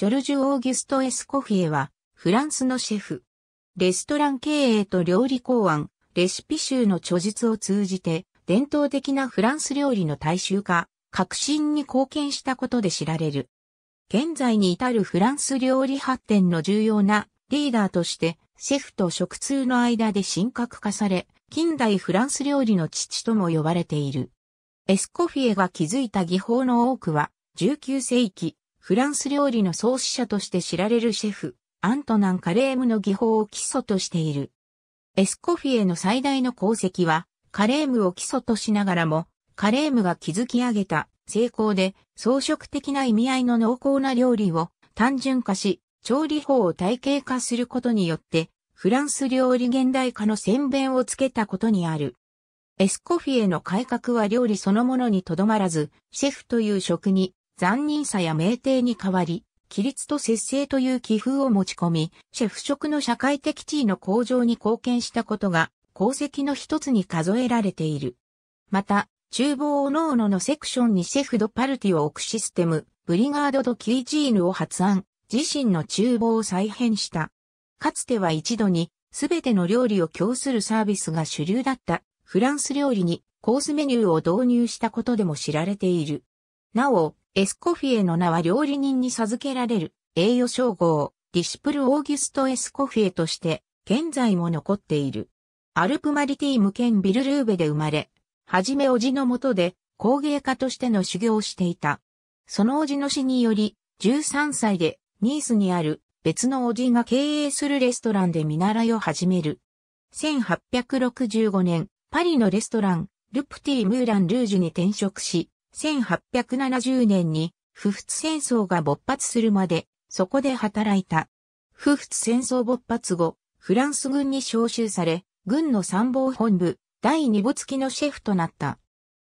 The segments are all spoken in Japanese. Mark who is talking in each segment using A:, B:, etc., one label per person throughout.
A: ジョルジュ・オーギュスト・エスコフィエは、フランスのシェフ。レストラン経営と料理考案、レシピ集の著述を通じて、伝統的なフランス料理の大衆化、革新に貢献したことで知られる。現在に至るフランス料理発展の重要なリーダーとして、シェフと食通の間で神格化され、近代フランス料理の父とも呼ばれている。エスコフィエが築いた技法の多くは、19世紀、フランス料理の創始者として知られるシェフ、アントナン・カレームの技法を基礎としている。エスコフィエの最大の功績は、カレームを基礎としながらも、カレームが築き上げた成功で装飾的な意味合いの濃厚な料理を単純化し、調理法を体系化することによって、フランス料理現代化の宣弁をつけたことにある。エスコフィエの改革は料理そのものにとどまらず、シェフという職に残忍さや名帝に代わり、規律と節制という気風を持ち込み、シェフ職の社会的地位の向上に貢献したことが、功績の一つに数えられている。また、厨房おのおののセクションにシェフドパルティを置くシステム、ブリガードドキージーヌを発案、自身の厨房を再編した。かつては一度に、すべての料理を供するサービスが主流だったフランス料理にコースメニューを導入したことでも知られている。なお、エスコフィエの名は料理人に授けられる栄誉称号、ディシプル・オーギュスト・エスコフィエとして、現在も残っている。アルプマリティム県ビルルーベで生まれ、はじめおじのもとで工芸家としての修行をしていた。そのおじの死により、13歳でニースにある別の叔父が経営するレストランで見習いを始める。1865年、パリのレストラン、ルプティ・ムーラン・ルージュに転職し、1870年に不仏戦争が勃発するまで、そこで働いた。不仏戦争勃発後、フランス軍に召集され、軍の参謀本部、第二部付きのシェフとなった。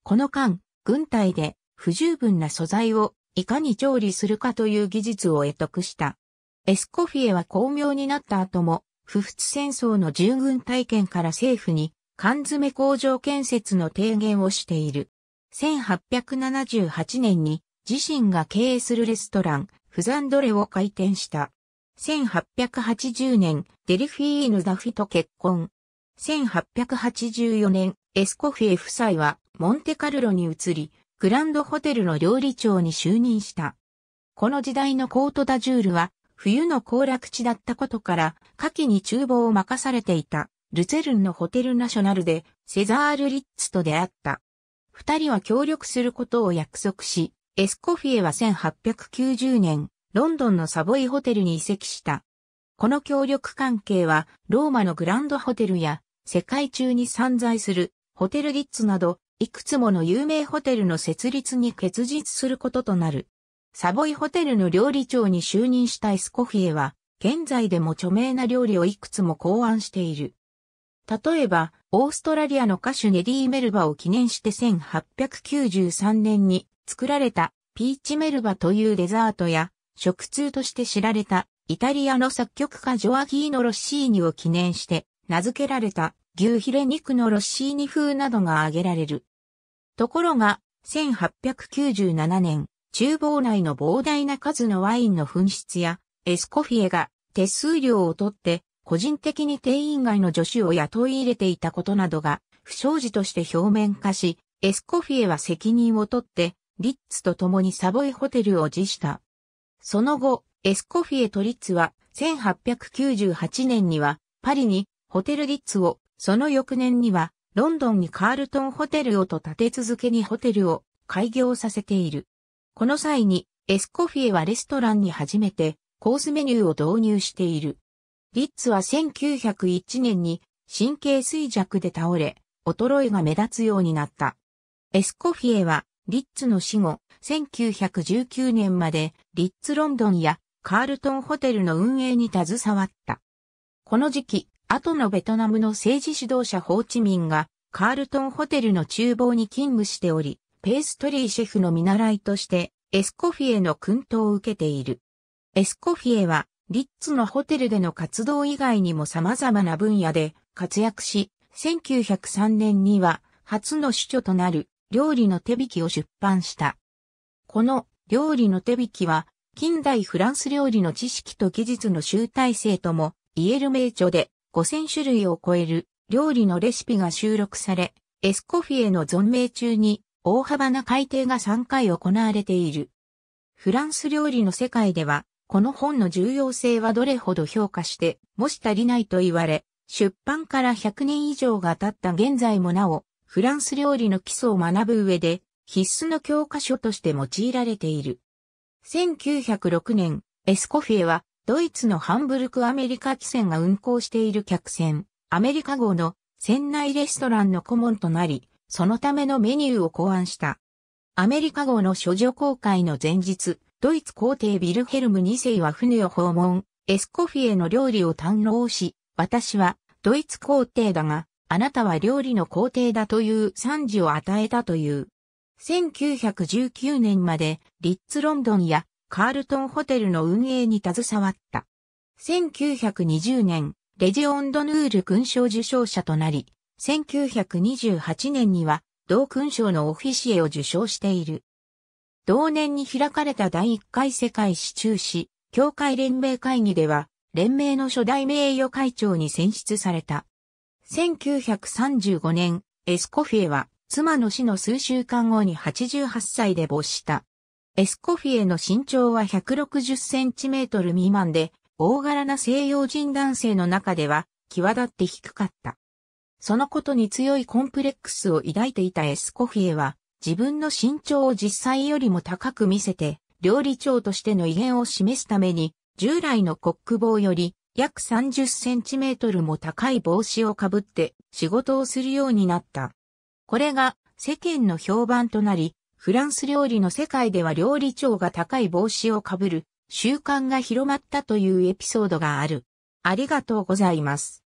A: この間、軍隊で不十分な素材をいかに調理するかという技術を得得した。エスコフィエは巧妙になった後も、不仏戦争の従軍体験から政府に缶詰工場建設の提言をしている。1878年に自身が経営するレストラン、フザンドレを開店した。1880年、デルフィーヌ・ダフィと結婚。1884年、エスコフィエ夫妻はモンテカルロに移り、グランドホテルの料理長に就任した。この時代のコート・ダ・ジュールは、冬の行楽地だったことから、夏季に厨房を任されていた、ルツェルンのホテルナショナルで、セザール・リッツと出会った。二人は協力することを約束し、エスコフィエは1890年、ロンドンのサボイホテルに移籍した。この協力関係は、ローマのグランドホテルや、世界中に散在する、ホテルリッツなど、いくつもの有名ホテルの設立に結実することとなる。サボイホテルの料理長に就任したエスコフィエは、現在でも著名な料理をいくつも考案している。例えば、オーストラリアの歌手ネディ・メルバを記念して1893年に作られたピーチメルバというデザートや食通として知られたイタリアの作曲家ジョアギーノ・ロッシーニを記念して名付けられた牛ヒレ肉のロッシーニ風などが挙げられる。ところが1897年厨房内の膨大な数のワインの紛失やエスコフィエが手数料を取って個人的に定員外の助手を雇い入れていたことなどが不祥事として表面化し、エスコフィエは責任を取って、リッツと共にサボイホテルを辞した。その後、エスコフィエとリッツは1898年にはパリにホテルリッツを、その翌年にはロンドンにカールトンホテルをと立て続けにホテルを開業させている。この際にエスコフィエはレストランに初めてコースメニューを導入している。リッツは1901年に神経衰弱で倒れ、衰えが目立つようになった。エスコフィエは、リッツの死後、1919年まで、リッツロンドンやカールトンホテルの運営に携わった。この時期、後のベトナムの政治指導者ホーチミンが、カールトンホテルの厨房に勤務しており、ペーストリーシェフの見習いとして、エスコフィエの訓導を受けている。エスコフィエは、リッツのホテルでの活動以外にも様々な分野で活躍し、1903年には初の主著となる料理の手引きを出版した。この料理の手引きは近代フランス料理の知識と技術の集大成とも言える名著で5000種類を超える料理のレシピが収録され、エスコフィエの存命中に大幅な改定が3回行われている。フランス料理の世界ではこの本の重要性はどれほど評価して、もし足りないと言われ、出版から100年以上が経った現在もなお、フランス料理の基礎を学ぶ上で、必須の教科書として用いられている。1906年、エスコフィエは、ドイツのハンブルクアメリカ汽船が運航している客船、アメリカ号の船内レストランの顧問となり、そのためのメニューを考案した。アメリカ号の処女公開の前日、ドイツ皇帝ビルヘルム2世は船を訪問、エスコフィエの料理を堪能し、私はドイツ皇帝だが、あなたは料理の皇帝だという賛辞を与えたという。1919年までリッツロンドンやカールトンホテルの運営に携わった。1920年、レジオンドヌール勲章受章者となり、1928年には同勲章のオフィシエを受章している。同年に開かれた第1回世界市中市、協会連盟会議では、連盟の初代名誉会長に選出された。1935年、エスコフィエは、妻の死の数週間後に88歳で没した。エスコフィエの身長は160センチメートル未満で、大柄な西洋人男性の中では、際立って低かった。そのことに強いコンプレックスを抱いていたエスコフィエは、自分の身長を実際よりも高く見せて、料理長としての威厳を示すために、従来のコック帽より約30センチメートルも高い帽子をかぶって仕事をするようになった。これが世間の評判となり、フランス料理の世界では料理長が高い帽子をかぶる習慣が広まったというエピソードがある。ありがとうございます。